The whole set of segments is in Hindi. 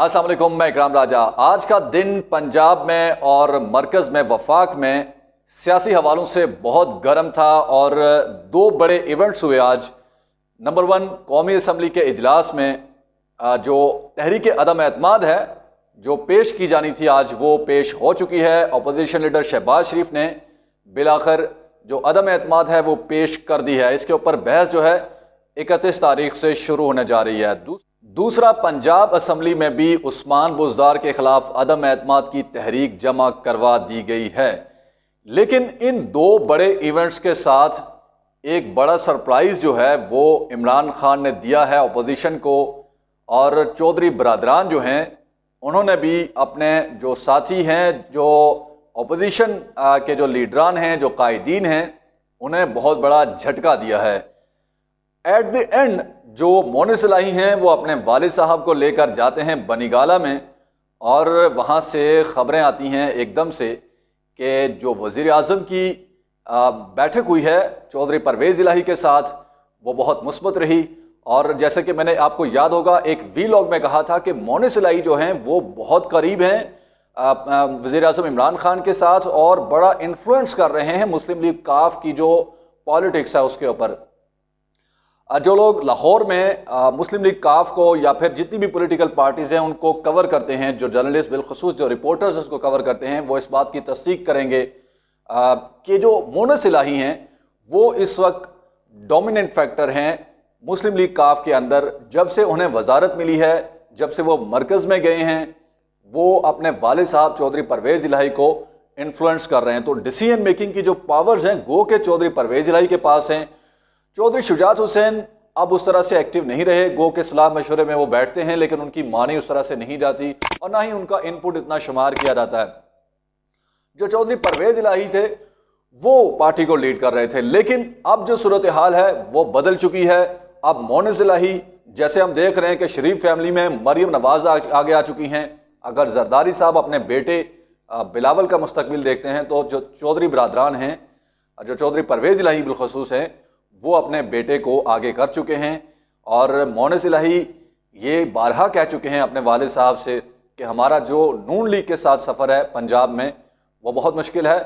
असलम मैं इकराम राजा आज का दिन पंजाब में और मरकज़ में वफाक में सियासी हवालों से बहुत गर्म था और दो बड़े इवेंट्स हुए आज नंबर वन कौमी असम्बली के अजलास में जो तहरीक अदम अतमाद है जो पेश की जानी थी आज वो पेश हो चुकी है अपोजिशन लीडर शहबाज शरीफ ने बिलाखर जो अदम अतमाद है वो पेश कर दी है इसके ऊपर बहस जो है इकतीस तारीख से शुरू होने जा रही है दूसरा पंजाब असम्बली में भी उस्मान बुजदार के खिलाफ अदम एतम की तहरीक जमा करवा दी गई है लेकिन इन दो बड़े इवेंट्स के साथ एक बड़ा सरप्राइज़ जो है वो इमरान खान ने दिया है अपोजिशन को और चौधरी बरदरान जो हैं उन्होंने भी अपने जो साथी हैं जो अपोजिशन के जो लीडरान हैं जो कायदीन हैं उन्हें बहुत बड़ा झटका दिया है एट द एंड जो मोनसलाही हैं वो अपने वाल साहब को लेकर जाते हैं बनीगाला में और वहाँ से ख़बरें आती हैं एकदम से कि जो वज़ी अजम की बैठक हुई है चौधरी परवेज़ इलाही के साथ वो बहुत मुस्बत रही और जैसे कि मैंने आपको याद होगा एक वी लॉग में कहा था कि मोनिस इलाही जो हैं वो बहुत करीब हैं वज़ी अजम इमरान खान के साथ और बड़ा इन्फ्लुएंस कर रहे हैं मुस्लिम लीग काफ की जो पॉलिटिक्स है उसके ऊपर जो लोग लाहौर में मुस्लिम लीग काफ को या फिर जितनी भी पॉलिटिकल पार्टीज़ हैं उनको कवर करते हैं जो जर्नलिस्ट बिलखसूस जो रिपोर्टर्स उसको कवर करते हैं वो इस बात की तस्दीक करेंगे कि जो मोन सिलाही हैं वो इस वक्त डोमिनेंट फैक्टर हैं मुस्लिम लीग काफ के अंदर जब से उन्हें वजारत मिली है जब से वो मरकज़ में गए हैं वो अपने वाले साहब चौधरी परवेज़ इलाही को इन्फ्लुएंस कर रहे हैं तो डिसीजन मेकिंग की जो पावर्स हैं गो के चौधरी परवेज़ इलाही के पास हैं चौधरी शुजात हुसैन अब उस तरह से एक्टिव नहीं रहे गो के सलाह मशवरे में वो बैठते हैं लेकिन उनकी मानी उस तरह से नहीं जाती और ना ही उनका इनपुट इतना शुमार किया जाता है जो चौधरी परवेज इलाही थे वो पार्टी को लीड कर रहे थे लेकिन अब जो सूरत हाल है वो बदल चुकी है अब मोनिस इलाही जैसे हम देख रहे हैं कि शरीफ फैमिली में मरियम नवाज आगे आ चुकी हैं अगर जरदारी साहब अपने बेटे बिलावल का मुस्तबिल देखते हैं तो जो चौधरी बरदरान हैं जो चौधरी परवेज इलाही बिलखसूस हैं वो अपने बेटे को आगे कर चुके हैं और मोन सिलाही ये बारहा कह चुके हैं अपने वाले साहब से कि हमारा जो नून लीग के साथ सफ़र है पंजाब में वो बहुत मुश्किल है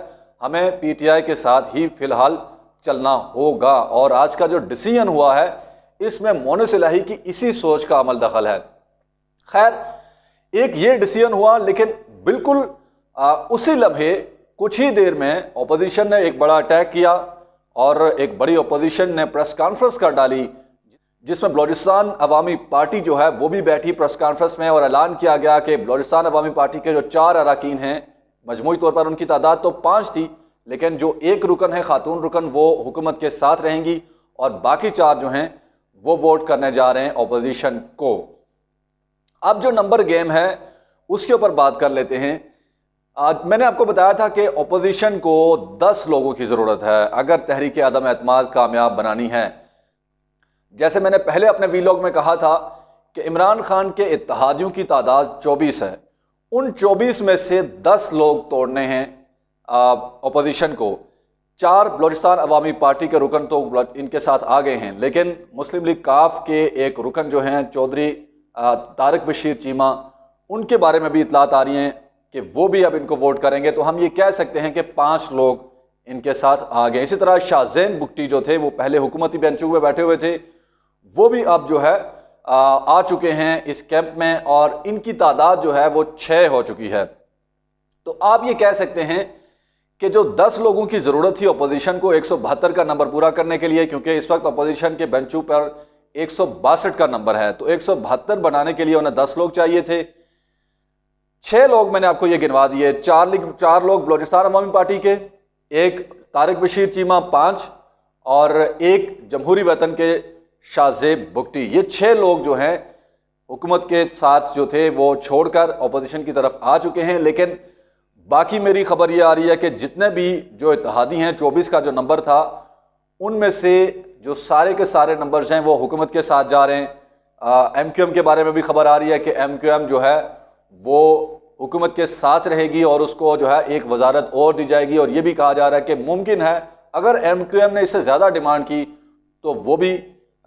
हमें पीटीआई के साथ ही फ़िलहाल चलना होगा और आज का जो डिसीजन हुआ है इसमें मोन सिलाही की इसी सोच का अमल दखल है खैर एक ये डिसीजन हुआ लेकिन बिल्कुल आ, उसी लम्हे कुछ ही देर में ऑपोजिशन ने एक बड़ा अटैक किया और एक बड़ी अपोजिशन ने प्रेस कॉन्फ्रेंस कर डाली जिसमें बलोचिस्तान अवामी पार्टी जो है वो भी बैठी प्रेस कॉन्फ्रेंस में और ऐलान किया गया कि बलोचिस्तान अवामी पार्टी के जो चार अरकान हैं मजमू तौर पर उनकी तादाद तो पाँच थी लेकिन जो एक रुकन है खातून रुकन वो हुकूमत के साथ रहेंगी और बाकी चार जो हैं वो वोट करने जा रहे हैं अपोजिशन को अब जो नंबर गेम है उसके ऊपर बात कर लेते हैं आज मैंने आपको बताया था कि ओपोजिशन को 10 लोगों की ज़रूरत है अगर तहरीक आदम एतम कामयाब बनानी है जैसे मैंने पहले अपने वीलॉग में कहा था कि इमरान खान के इतिहादियों की तादाद 24 है उन 24 में से 10 लोग तोड़ने हैं अपोजिशन को चार बलोचिस्तान अवामी पार्टी के रुकन तो इनके साथ आ गए हैं लेकिन मुस्लिम लीग काफ के एक रुकन जो हैं चौधरी तारक बशीर चीमा उनके बारे में भी इतलात आ रही हैं कि वो भी अब इनको वोट करेंगे तो हम ये कह सकते हैं कि पांच लोग इनके साथ आ गए इसी तरह शाहजैन बुकटी जो थे वो पहले हुकूमती बेंचों में बैठे हुए थे वो भी अब जो है आ, आ चुके हैं इस कैंप में और इनकी तादाद जो है वो छः हो चुकी है तो आप ये कह सकते हैं कि जो 10 लोगों की ज़रूरत थी अपोजिशन को एक का नंबर पूरा करने के लिए क्योंकि इस वक्त अपोजिशन के बेंचों पर एक का नंबर है तो एक बनाने के लिए उन्हें दस लोग चाहिए थे छह लोग मैंने आपको ये गिनवा दिए चार चार लोग बलोचिस्तान अवामी पार्टी के एक तारक बशीर चीमा पांच और एक जमहूरी वतन के शाहजेब भुगटी ये छह लोग जो हैं हुकूमत के साथ जो थे वो छोड़कर अपोजिशन की तरफ आ चुके हैं लेकिन बाकी मेरी खबर ये आ रही है कि जितने भी जो इतिहादी हैं चौबीस का जो नंबर था उनमें से जो सारे के सारे नंबर्स हैं वो हुकूमत के साथ जा रहे हैं एम के बारे में भी खबर आ रही है कि एम जो है वो हुकूमत के साथ रहेगी और उसको जो है एक वजारत और दी जाएगी और ये भी कहा जा रहा है कि मुमकिन है अगर एम क्यू एम ने इससे ज़्यादा डिमांड की तो वो भी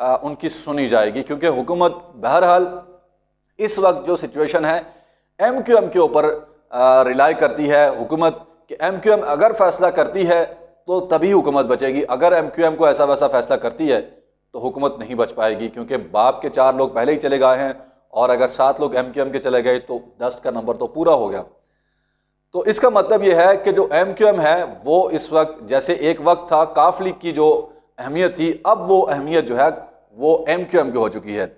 आ, उनकी सुनी जाएगी क्योंकि हुकूमत बहरहाल इस वक्त जो सिचुएशन है एम क्यू एम के ऊपर रिलाई करती है हुकूमत कि एम क्यू एम अगर फैसला करती है तो तभी हुकूमत बचेगी अगर एम क्यू एम को ऐसा वैसा फैसला करती है तो हुकूमत नहीं बच पाएगी क्योंकि बाप के चार लोग पहले ही चले गए हैं और अगर सात लोग एम क्यू एम के चले गए तो दस का नंबर तो पूरा हो गया तो इसका मतलब यह है कि जो एम क्यू एम है वो इस वक्त जैसे एक वक्त था काफ लीग की जो अहमियत थी अब वो अहमियत जो है वो एम क्यू एम की हो चुकी है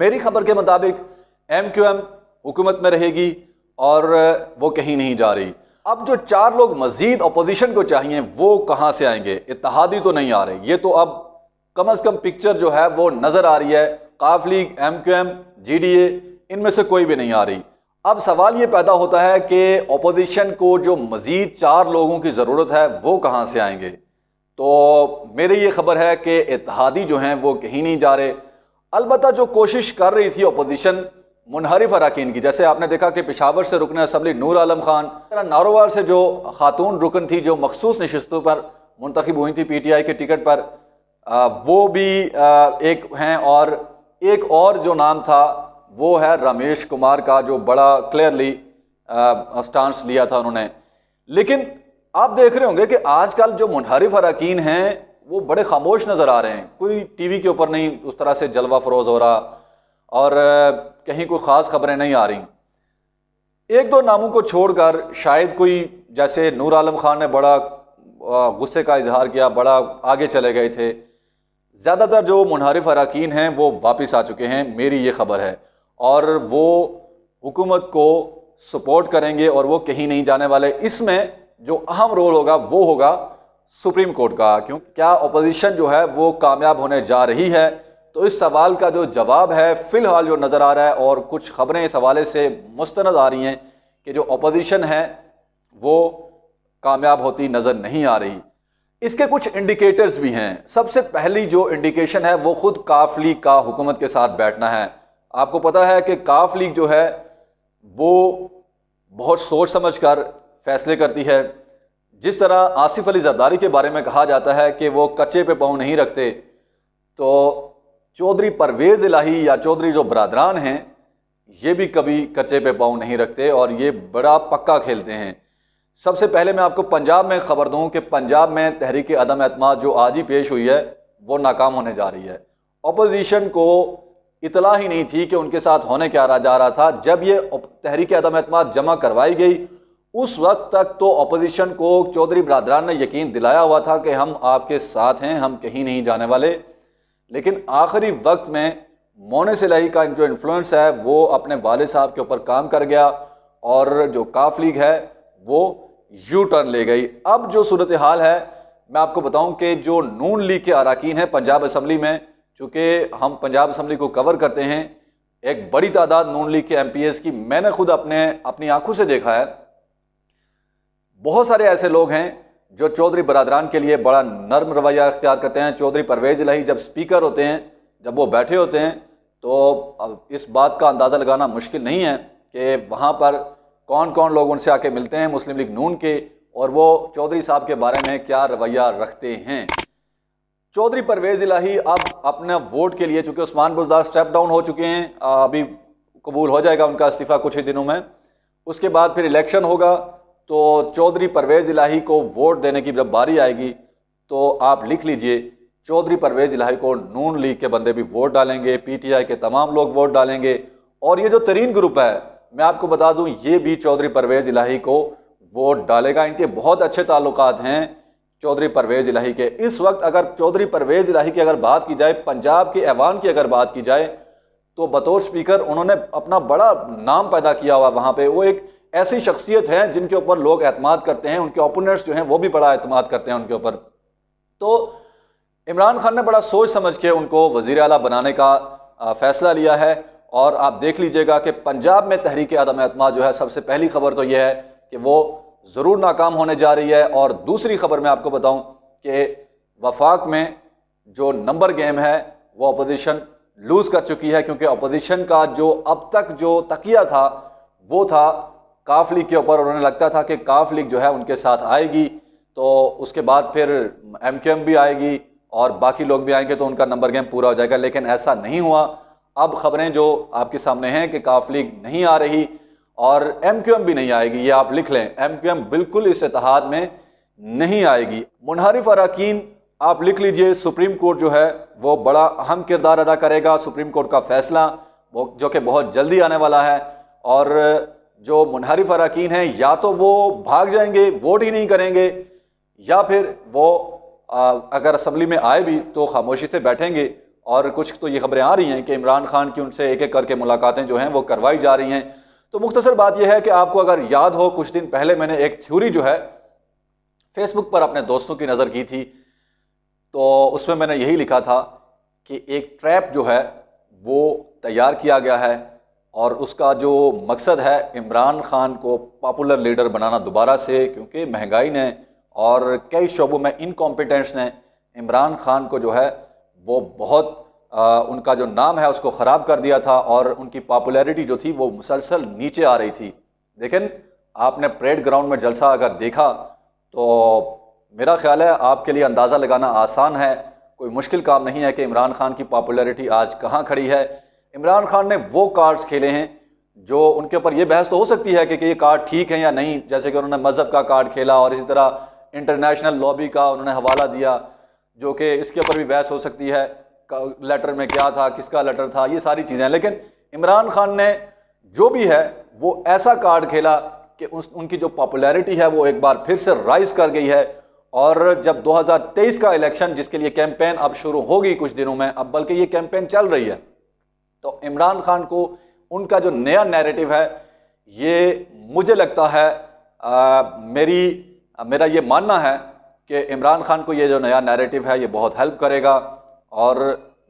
मेरी खबर के मुताबिक एम क्यू एम हुकूमत में रहेगी और वो कहीं नहीं जा रही अब जो चार लोग मजीद अपोजिशन को चाहिए वो कहाँ से आएंगे इतिहादी तो नहीं आ रहे ये तो अब कम अज़ कम पिक्चर जो है वो नज़र आ रही है काफ league M Q M GDA इनमें से कोई भी नहीं आ रही अब सवाल ये पैदा होता है कि अपोजिशन को जो मज़ीद चार लोगों की ज़रूरत है वो कहाँ से आएंगे तो मेरी ये खबर है कि इतिहादी जो हैं वो कहीं नहीं जा रहे अलबत् जो कोशिश कर रही थी अपोजिशन मुनहरिफ अरकान की जैसे आपने देखा कि पिशावर से रुकने असम्बली नूर आलम खान नारोवाल से जो खातून रुकन थी जो मखसूस नशस्तों पर मुंतखब हुई थी पी टी आई के टिकट पर आ, वो भी आ, एक हैं और एक और जो नाम था वो है रमेश कुमार का जो बड़ा क्लियरली स्टांस लिया था उन्होंने लेकिन आप देख रहे होंगे कि आजकल जो मुनहरिफ अरकान हैं वो बड़े खामोश नज़र आ रहे हैं कोई टीवी के ऊपर नहीं उस तरह से जलवा फरोज हो रहा और कहीं कोई ख़ास खबरें नहीं आ रही एक दो नामों को छोड़कर शायद कोई जैसे नूर आलम खान ने बड़ा गुस्से का इजहार किया बड़ा आगे चले गए थे ज़्यादातर जो मुनहरफ अरकान हैं वो वापस आ चुके हैं मेरी ये खबर है और वो हुकूमत को सपोर्ट करेंगे और वो कहीं नहीं जाने वाले इसमें जो अहम रोल होगा वो होगा सुप्रीम कोर्ट का क्योंकि क्या अपोजिशन जो है वो कामयाब होने जा रही है तो इस सवाल का जो जवाब है फ़िलहाल जो नज़र आ रहा है और कुछ खबरें इस हवाले से मुस्ंद आ रही हैं कि जो अपोजिशन है वो कामयाब होती नज़र नहीं आ रही इसके कुछ इंडिकेटर्स भी हैं सबसे पहली जो इंडिकेशन है वो खुद काफ लीग का हुकूमत के साथ बैठना है आपको पता है कि काफ लीग जो है वो बहुत सोच समझ कर फैसले करती है जिस तरह आसिफ अली जरदारी के बारे में कहा जाता है कि वो कच्चे पे पाँव नहीं रखते तो चौधरी परवेज़ इलाही या चौधरी जो बरदरान हैं ये भी कभी कच्चे पे पाँव नहीं रखते और ये बड़ा पक्का खेलते हैं सबसे पहले मैं आपको पंजाब में खबर दूं कि पंजाब में तहरीक अदम अतमाद जो आज ही पेश हुई है वो नाकाम होने जा रही है अपोजिशन को इतला ही नहीं थी कि उनके साथ होने क्या रहा जा रहा था जब ये तहरीक अदम अतमाद जमा करवाई गई उस वक्त तक तो अपोजिशन को चौधरी बरदरान ने यकीन दिलाया हुआ था कि हम आपके साथ हैं हम कहीं नहीं जाने वाले लेकिन आखिरी वक्त में मोने सिलाई का जो इन्फ्लुंस है वो अपने वाले साहब के ऊपर काम कर गया और जो काफ लीग है वो यू टर्न ले गई अब जो सूरत हाल है मैं आपको बताऊं कि जो नून लीग के अरकान हैं पंजाब असम्बली में चूँकि हम पंजाब असम्बली को कवर करते हैं एक बड़ी तादाद नून लीग के एम की मैंने खुद अपने अपनी आंखों से देखा है बहुत सारे ऐसे लोग हैं जो चौधरी बरदरान के लिए बड़ा नर्म रवैया अख्तियार करते हैं चौधरी परवेज लही जब स्पीकर होते हैं जब वो बैठे होते हैं तो अब इस बात का अंदाज़ा लगाना मुश्किल नहीं है कि वहाँ पर कौन कौन लोग उनसे आके मिलते हैं मुस्लिम लीग नून के और वो चौधरी साहब के बारे में क्या रवैया रखते हैं चौधरी परवेज इलाही अब अपना वोट के लिए चूँकि उस्मान बुजदार स्टेप डाउन हो चुके हैं अभी कबूल हो जाएगा उनका इस्तीफ़ा कुछ ही दिनों में उसके बाद फिर इलेक्शन होगा तो चौधरी परवेज़ इलाही को वोट देने की जब बारी आएगी तो आप लिख लीजिए चौधरी परवेज़ इलाही को नून लीग के बंदे भी वोट डालेंगे पीटीआई के तमाम लोग वोट डालेंगे और ये जो तरीन ग्रुप है मैं आपको बता दूं ये भी चौधरी परवेज़ इलाही को वोट डालेगा इनके बहुत अच्छे ताल्लुक हैं चौधरी परवेज़ इलाही के इस वक्त अगर चौधरी परवेज़ इलाही की अगर बात की जाए पंजाब के ऐवान की अगर बात की जाए तो बतौर स्पीकर उन्होंने अपना बड़ा नाम पैदा किया हुआ वहाँ पर वो एक ऐसी शख्सियत हैं जिनके ऊपर लोग अहतमाद करते हैं उनके ओपोनेंट्स जो हैं वो भी बड़ा अतमाद करते हैं उनके ऊपर तो इमरान खान ने बड़ा सोच समझ के उनको वज़ी अला बनाने का फ़ैसला लिया है और आप देख लीजिएगा कि पंजाब में तहरीक आदम एतम जो है सबसे पहली खबर तो यह है कि वो ज़रूर नाकाम होने जा रही है और दूसरी खबर मैं आपको बताऊं कि वफाक में जो नंबर गेम है वो अपोजिशन लूज़ कर चुकी है क्योंकि अपोजिशन का जो अब तक जो तकिया था वो था काफ लीग के ऊपर उन्होंने लगता था कि काफ लीग जो है उनके साथ आएगी तो उसके बाद फिर एम भी आएगी और बाकी लोग भी आएंगे तो उनका नंबर गेम पूरा हो जाएगा लेकिन ऐसा नहीं हुआ अब खबरें जो आपके सामने हैं कि काफ लीग नहीं आ रही और एम क्यू एम भी नहीं आएगी ये आप लिख लें एम क्यू एम बिल्कुल इस इतिहाद में नहीं आएगी मुनहरिफ अरकान आप लिख लीजिए सुप्रीम कोर्ट जो है वो बड़ा अहम किरदार अदा करेगा सुप्रीम कोर्ट का फैसला जो कि बहुत जल्दी आने वाला है और जो मुनहरिफ अरकान हैं या तो वो भाग जाएंगे वोट ही नहीं करेंगे या फिर वो अगर असम्बली में आए भी तो खामोशी से बैठेंगे और कुछ तो ये खबरें आ रही हैं कि इमरान खान की उनसे एक एक करके मुलाकातें जो हैं वो करवाई जा रही हैं तो मुख्तसर बात यह है कि आपको अगर याद हो कुछ दिन पहले मैंने एक थ्योरी जो है फेसबुक पर अपने दोस्तों की नज़र की थी तो उसमें मैंने यही लिखा था कि एक ट्रैप जो है वो तैयार किया गया है और उसका जो मकसद है इमरान खान को पॉपुलर लीडर बनाना दोबारा से क्योंकि महंगाई ने और कई शोबों में इनकॉम्पिटेंस ने इमरान खान को जो है वो बहुत आ, उनका जो नाम है उसको ख़राब कर दिया था और उनकी पॉपुलैरिटी जो थी वो मुसलसल नीचे आ रही थी लेकिन आपने परेड ग्राउंड में जलसा अगर देखा तो मेरा ख्याल है आपके लिए अंदाज़ा लगाना आसान है कोई मुश्किल काम नहीं है कि इमरान खान की पॉपुलैरिटी आज कहाँ खड़ी है इमरान खान ने वो कार्ड्स खेले हैं जो उनके ऊपर ये बहस तो हो सकती है कि, कि ये कार्ड ठीक है या नहीं जैसे कि उन्होंने मज़हब का कार्ड खेला और इसी तरह इंटरनेशनल लॉबी का उन्होंने हवाला दिया जो कि इसके ऊपर भी बहस हो सकती है लेटर में क्या था किसका लेटर था ये सारी चीज़ें लेकिन इमरान खान ने जो भी है वो ऐसा कार्ड खेला कि उस उनकी जो पॉपुलैरिटी है वो एक बार फिर से राइज कर गई है और जब 2023 का इलेक्शन जिसके लिए कैंपेन अब शुरू होगी कुछ दिनों में अब बल्कि ये कैंपेन चल रही है तो इमरान खान को उनका जो नया नैरेटिव है ये मुझे लगता है आ, मेरी मेरा ये मानना है कि इमरान खान को ये जो नया नैरेटिव है ये बहुत हेल्प करेगा और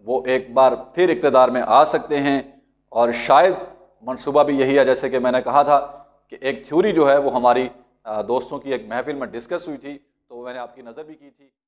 वो एक बार फिर इकतदार में आ सकते हैं और शायद मनसूबा भी यही है जैसे कि मैंने कहा था कि एक थ्योरी जो है वो हमारी दोस्तों की एक महफिल में डिस्कस हुई थी तो मैंने आपकी नज़र भी की थी